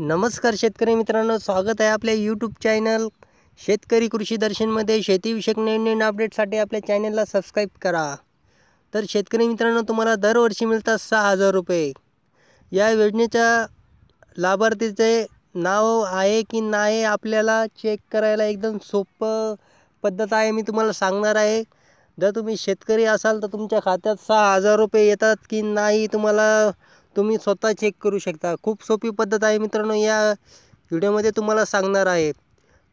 नमस्कार शेतकरी मित्रांनो स्वागत आहे आपल्या यूट्यूब चॅनल शेतकरी कृषी दर्शनमध्ये शेतीविषयक नवीन अपडेटसाठी आपल्या चॅनलला सबस्क्राईब करा तर शेतकरी मित्रांनो तुम्हाला दरवर्षी मिळतात सहा हजार रुपये या योजनेच्या लाभार्थीचे नाव आहे की नाही आपल्याला चेक करायला एकदम सोपं पद्धत आहे मी तुम्हाला सांगणार आहे जर तुम्ही शेतकरी असाल तर तुमच्या खात्यात सहा हजार रुपये येतात की नाही तुम्हाला तुम्ही स्वतः चेक करू शकता खूप सोपी पद्धत आहे मित्रांनो या व्हिडिओमध्ये तुम्हाला सांगणार आहे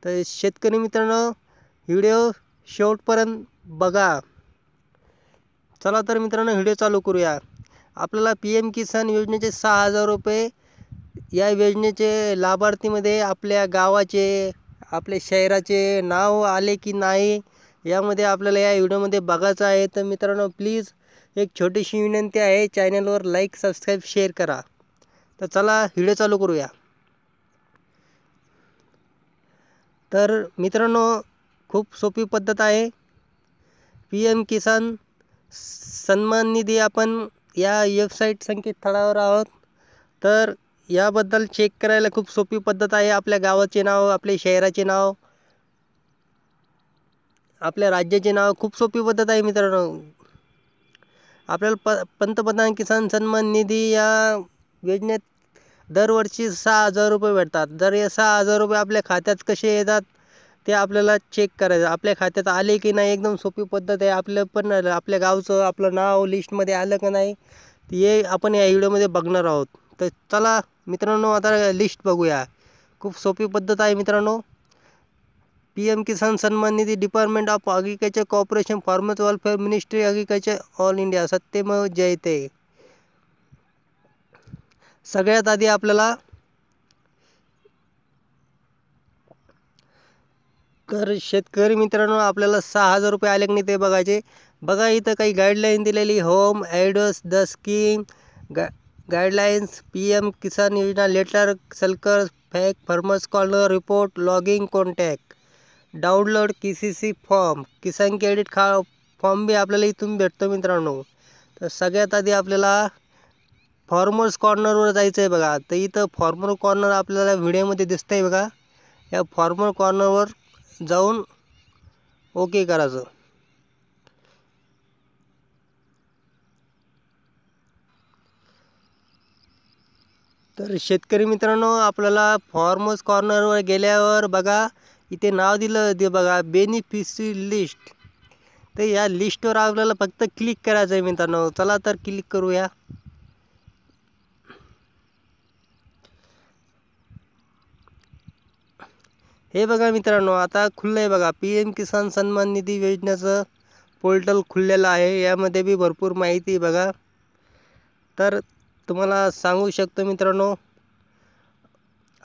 तर शेतकरी मित्रांनो व्हिडिओ शेवटपर्यंत बघा चला तर मित्रांनो व्हिडिओ चालू करूया आपल्याला पी एम किसान योजनेचे सहा हजार रुपये या योजनेचे लाभार्थीमध्ये आपल्या गावाचे आपल्या शहराचे नाव आले की नाही यामध्ये आपल्याला या व्हिडिओमध्ये बघायचं आहे तर मित्रांनो प्लीज एक छोटीशी विनंती आहे चॅनलवर लाईक सबस्क्राईब शेअर करा तर चला व्हिडिओ चालू करूया तर मित्रांनो खूप सोपी पद्धत आहे पी एम किसान सन्मान निधी आपण या वेबसाईट संकेतस्थळावर आहोत तर याबद्दल चेक करायला खूप सोपी पद्धत आहे आपल्या गावाचे नाव आपल्या शहराचे नाव आपल्या राज्याचे नाव खूप सोपी पद्धत आहे मित्रांनो आपल्याला प पंतप्रधान किसान सन्मान निधी या योजनेत दरवर्षी सहा हजार रुपये भेटतात जर हे सहा हजार रुपये आपल्या खात्यात कसे येतात ते आपल्याला चेक करायचं आपल्या खात्यात आले की नाही एकदम सोपी पद्धत आहे आपलं पण आपल्या गावचं आपलं नाव लिस्टमध्ये आलं का नाही हे आपण या व्हिडिओमध्ये बघणार आहोत तर चला मित्रांनो आता लिस्ट बघूया खूप सोपी पद्धत आहे मित्रांनो P M Kisan Samman Nidhi department of agriculture corporation farmers welfare ministry agriculture all India Satyamev Jayate सगळ्यात आधी आपल्याला तर शेतकरी मित्रांनो आपल्याला सहा हजार रुपये आले की नाही ते बघायचे बघा इथं काही गाईडलाईन दिलेली होम ॲडस द स्कीम गा guidelines P M Kisan Yojana letter सलकर फॅक farmers corner report login contact download K C C form Kisan credit खा फॉर्म बी आपल्याला इथून भेटतो मित्रांनो तर सगळ्यात आधी आपल्याला फॉर्मर्स कॉर्नरवर जायचं आहे बघा तर इथं फॉर्मर कॉर्नर आपल्याला व्हिडिओमध्ये दिसतंय है बघा या फॉर्मर कॉर्नरवर जाऊन ओके करायचं तर शेतकरी मित्रांनो आपल्याला फॉर्मर्स कॉर्नरवर गेल्यावर बघा इथे नाव दिलं ते बघा बेनिफिशरी लिस्ट तर या लिस्टवर आपल्याला फक्त क्लिक करायचं आहे मित्रांनो चला तर क्लिक करूया हे बघा मित्रांनो आता खुललं आहे बघा पी एम किसान सन्मान निधी योजनेचं पोर्टल खुललेलं आहे यामध्ये बी भरपूर माहिती बघा तर तुम्हाला सांगू शकतो मित्रांनो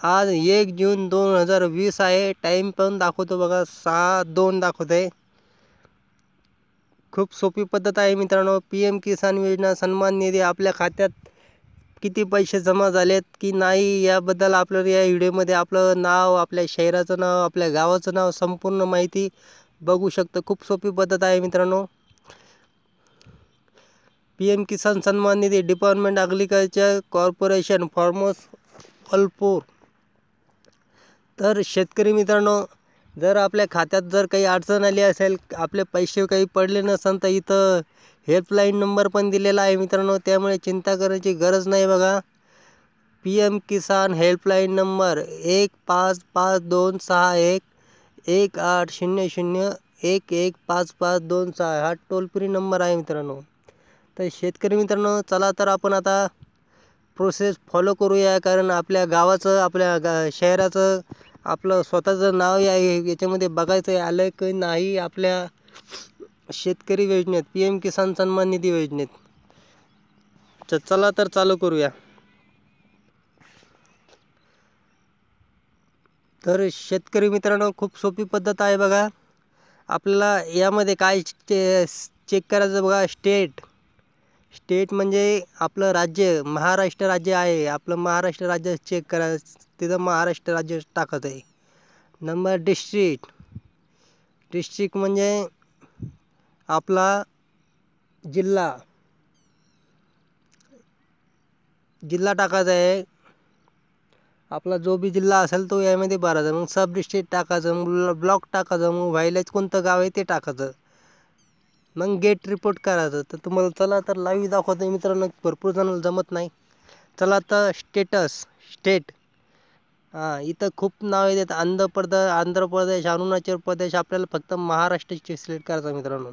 आज एक जून दोन हजार वीस आहे टाईम पण दाखवतो बघा सहा दोन दाखवते खूप सोपी पद्धत आहे मित्रांनो पी एम किसान योजना सन्मान निधी आपल्या खात्यात किती पैसे जमा झालेत की नाही याबद्दल आपल्याला या व्हिडिओमध्ये आपलं नाव आपल्या शहराचं नाव आपल्या गावाचं नाव संपूर्ण माहिती बघू शकतं खूप सोपी पद्धत आहे मित्रांनो P M Kisan Samman Nidhi department agriculture corporation farmers अलपूर तर शेतकरी मित्रांनो जर आपल्या खात्यात जर काही अडचण आली असेल आपले पैसे काही पडले नसेल तर इथं हेल्पलाईन नंबर पण दिलेला आहे मित्रांनो त्यामुळे चिंता करायची गरज नाही बघा P M Kisan helpline number एक पाच पाच दोन सहा एक एक आठ शून्य शून्य एक एक पाच पाच दोन सहा हा टोल फ्री नंबर आहे मित्रांनो तर शेतकरी मित्रांनो चला तर आपण आता प्रोसेस फॉलो करूया कारण आपल्या गावाचं आपल्या गा शहराचं आपलं स्वतःचं नाव या याच्यामध्ये बघायचं आलं की नाही आपल्या शेतकरी योजनेत पी एम किसान सन्मान निधी योजनेत चला तर चालू करूया तर शेतकरी मित्रांनो खूप सोपी पद्धत आहे बघा आपल्याला यामध्ये काय चे चेक करायचं बघा स्टेट स्टेट म्हणजे आपलं राज्य महाराष्ट्र राज्य आहे आपलं महाराष्ट्र राज्य चेक करा तिथं महाराष्ट्र राज्य टाकत आहे नंबर डिस्ट्रिक्ट डिस्ट्रिक्ट म्हणजे आपला जिल्हा जिल्हा टाकायचा आहे आपला जो बी जिल्हा असेल तो यामध्ये भरायचा मग सब डिस्ट्रिक्ट टाकायचं मग ब्लॉक टाकायचं मग व्हायलाच कोणतं गाव आहे ते टाकायचं मग गेट रिपोर्ट करायचं तर तुम्हाला चला तर लाईव्ह दाखवतो मित्रांनो भरपूर जणांना जमत नाही चला तर स्टेटस स्टेट हां इथं खूप नाव येतात आंध्र प्रदेश आंध्र प्रदेश अरुणाचल प्रदेश आपल्याला फक्त महाराष्ट्राचे सिलेक्ट करायचं मित्रांनो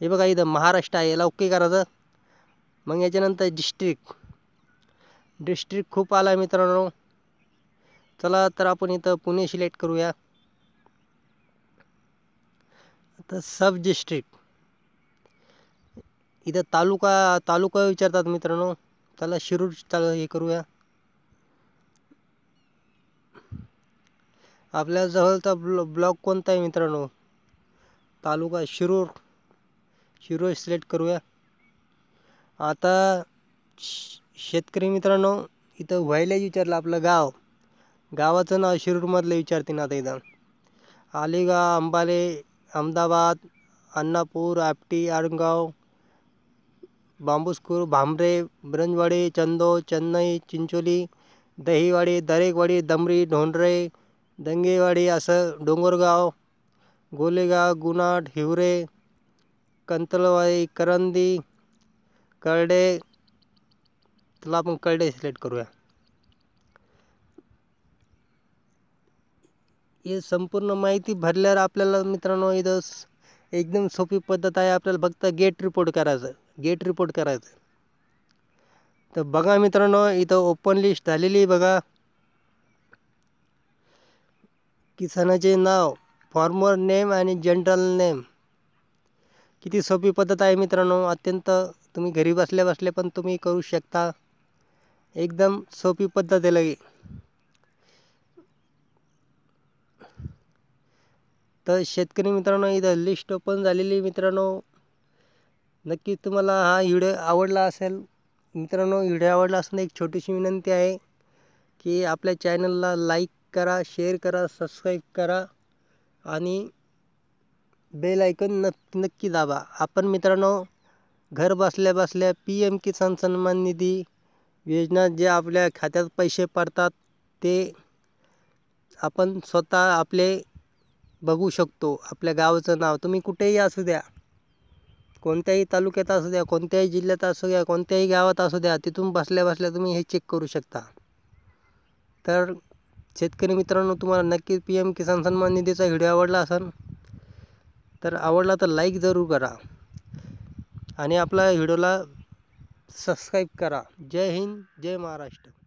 हे बघा इथं महाराष्ट्र आहे याला ओके करायचं मग याच्यानंतर डिस्ट्रिक्ट डिस्ट्रिक्ट खूप आला मित्रांनो चला तर आपण इथं पुणे सिलेक्ट करूया तर सब डिस्ट्रिक्ट इथं तालुका तालुका विचारतात मित्रांनो त्याला शिरूर चालू हे करूया आपल्या जवळचा ब्लॉ ब्लॉक कोणता आहे मित्रांनो तालुका शिरूर शिरूर सिलेक्ट करूया आता शेतकरी मित्रांनो इथं व्हायलाच विचारलं आपलं गाव गावाचं नाव शिरूरमधलं विचारते ना आता इथं आलेगाव अंबाले अहमदाबाद अन्नापूर आपटी आडगाव बांबूस्कूर भांबरे ब्रंजवाडी चंदो चेन्नई चिंचोली दहिवाडी दरेकवाडी दमरी ढोंढरे दंगेवाडी असं डोंगरगाव गोलेगाव गुनाट हिवरे कंतलवाई करंदी करडे चला आपण करडे सिलेक्ट करूया हे संपूर्ण माहिती भरल्यावर आपल्याला मित्रांनो इथं एकदम सोपी पद्धत आहे आपल्याला फक्त गेट रिपोर्ट करायचं गेट रिपोर्ट करायचं तर बघा मित्रांनो इथं ओपन लिस्ट झालेली बघा किसानाचे नाव फॉर्मर नेम आणि जनरल नेम किती सोपी पद्धत आहे मित्रांनो अत्यंत तुम्ही घरी बसल्या बसल्या पण तुम्ही करू शकता एकदम सोपी पद्धत आहे लगे तर शेतकरी मित्रांनो इथं लिस्ट ओपन झालेली मित्रांनो नक्की तुम्हाला हा व्हिडिओ आवडला असेल मित्रांनो व्हिडिओ आवडला असताना एक छोटीशी विनंती आहे की आपल्या चॅनलला लाईक करा शेअर करा सबस्क्राईब करा आणि बेल ऐकून नक्की दाबा आपण मित्रांनो घर बसल्या बसल्या पी एम किसान सन्मान निधी योजना जे आपल्या खात्यात पैसे पडतात ते आपण स्वतः आपले बघू शकतो आपल्या गावाचं नाव तुम्ही कुठेही असू द्या कोणत्याही तालुक्यात असू द्या कोणत्याही जिल्ह्यात असू द्या कोणत्याही गावात असू द्या तिथून बसल्या बसल्या तुम्ही हे चेक करू शकता तर शेतकरी मित्रांनो तुम्हाला नक्की पी एम किसान सन्मान निधीचा व्हिडिओ आवडला असेल तर आवडला तर लाईक जरूर करा आणि आपला व्हिडिओला सबस्क्राईब करा जय हिंद जय महाराष्ट्र